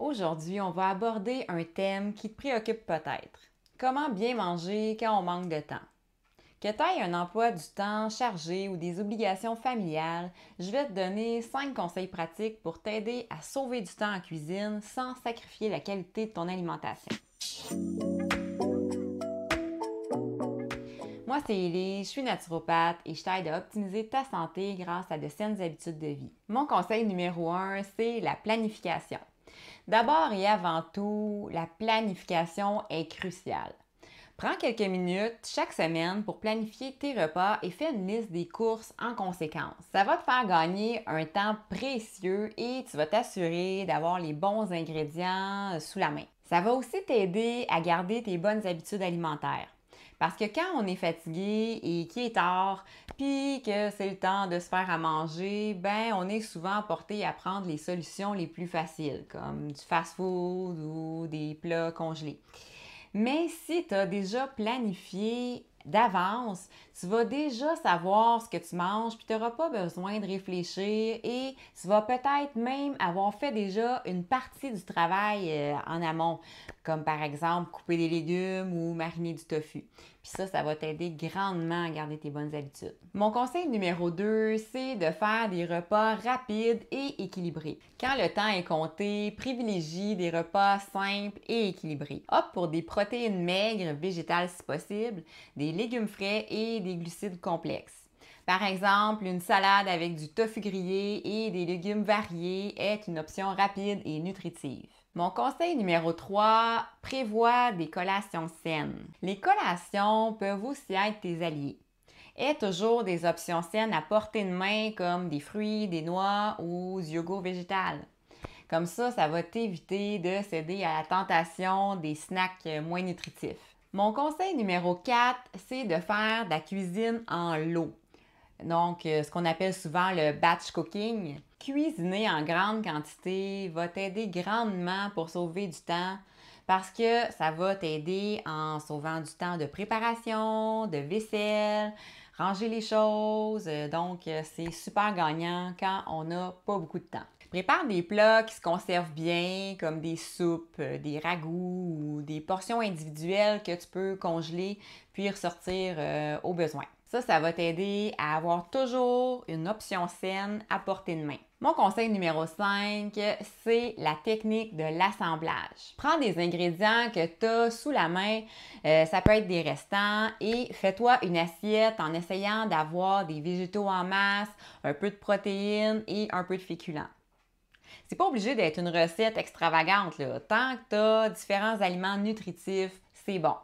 Aujourd'hui, on va aborder un thème qui te préoccupe peut-être. Comment bien manger quand on manque de temps? Que tu aies un emploi du temps chargé ou des obligations familiales, je vais te donner 5 conseils pratiques pour t'aider à sauver du temps en cuisine sans sacrifier la qualité de ton alimentation. Moi, c'est Élie, je suis naturopathe et je t'aide à optimiser ta santé grâce à de saines habitudes de vie. Mon conseil numéro 1, c'est la planification. D'abord et avant tout, la planification est cruciale. Prends quelques minutes chaque semaine pour planifier tes repas et fais une liste des courses en conséquence. Ça va te faire gagner un temps précieux et tu vas t'assurer d'avoir les bons ingrédients euh, sous la main. Ça va aussi t'aider à garder tes bonnes habitudes alimentaires. Parce que quand on est fatigué et qu'il est tard, puis que c'est le temps de se faire à manger, ben on est souvent porté à prendre les solutions les plus faciles, comme du fast-food ou des plats congelés. Mais si tu as déjà planifié d'avance, tu vas déjà savoir ce que tu manges, puis tu n'auras pas besoin de réfléchir et tu vas peut-être même avoir fait déjà une partie du travail euh, en amont, comme par exemple couper des légumes ou mariner du tofu ça, ça va t'aider grandement à garder tes bonnes habitudes. Mon conseil numéro 2, c'est de faire des repas rapides et équilibrés. Quand le temps est compté, privilégie des repas simples et équilibrés. Hop pour des protéines maigres, végétales si possible, des légumes frais et des glucides complexes. Par exemple, une salade avec du tofu grillé et des légumes variés est une option rapide et nutritive. Mon conseil numéro 3, prévois des collations saines. Les collations peuvent aussi être tes alliés. Aie toujours des options saines à portée de main comme des fruits, des noix ou du yogourt végétal. Comme ça, ça va t'éviter de céder à la tentation des snacks moins nutritifs. Mon conseil numéro 4, c'est de faire de la cuisine en lot. Donc, euh, ce qu'on appelle souvent le batch cooking. Cuisiner en grande quantité va t'aider grandement pour sauver du temps parce que ça va t'aider en sauvant du temps de préparation, de vaisselle, ranger les choses. Euh, donc, euh, c'est super gagnant quand on n'a pas beaucoup de temps. Prépare des plats qui se conservent bien, comme des soupes, des ragoûts ou des portions individuelles que tu peux congeler puis ressortir au besoin. Ça, ça va t'aider à avoir toujours une option saine à portée de main. Mon conseil numéro 5, c'est la technique de l'assemblage. Prends des ingrédients que tu as sous la main, euh, ça peut être des restants, et fais-toi une assiette en essayant d'avoir des végétaux en masse, un peu de protéines et un peu de féculents. C'est pas obligé d'être une recette extravagante, tant que tu as différents aliments nutritifs, c'est bon.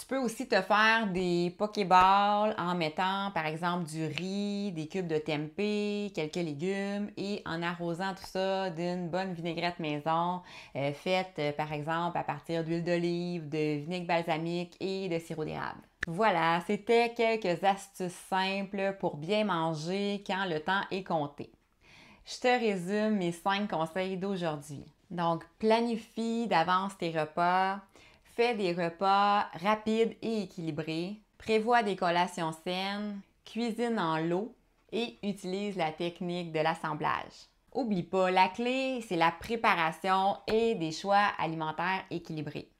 Tu peux aussi te faire des pokéballs en mettant, par exemple, du riz, des cubes de tempeh, quelques légumes et en arrosant tout ça d'une bonne vinaigrette maison euh, faite, euh, par exemple, à partir d'huile d'olive, de vinaigre balsamique et de sirop d'érable. Voilà, c'était quelques astuces simples pour bien manger quand le temps est compté. Je te résume mes 5 conseils d'aujourd'hui. Donc, planifie d'avance tes repas, Fais des repas rapides et équilibrés, prévois des collations saines, cuisine en lot et utilise la technique de l'assemblage. Oublie pas, la clé, c'est la préparation et des choix alimentaires équilibrés.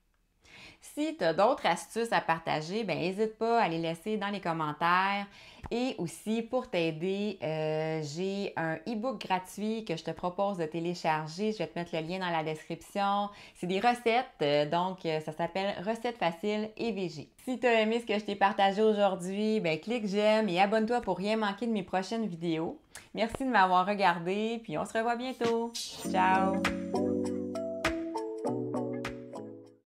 Si tu as d'autres astuces à partager, ben n'hésite pas à les laisser dans les commentaires. Et aussi, pour t'aider, euh, j'ai un e-book gratuit que je te propose de télécharger. Je vais te mettre le lien dans la description. C'est des recettes, euh, donc euh, ça s'appelle Recettes faciles et végé. Si tu as aimé ce que je t'ai partagé aujourd'hui, ben clique j'aime et abonne-toi pour rien manquer de mes prochaines vidéos. Merci de m'avoir regardé, puis on se revoit bientôt. Ciao!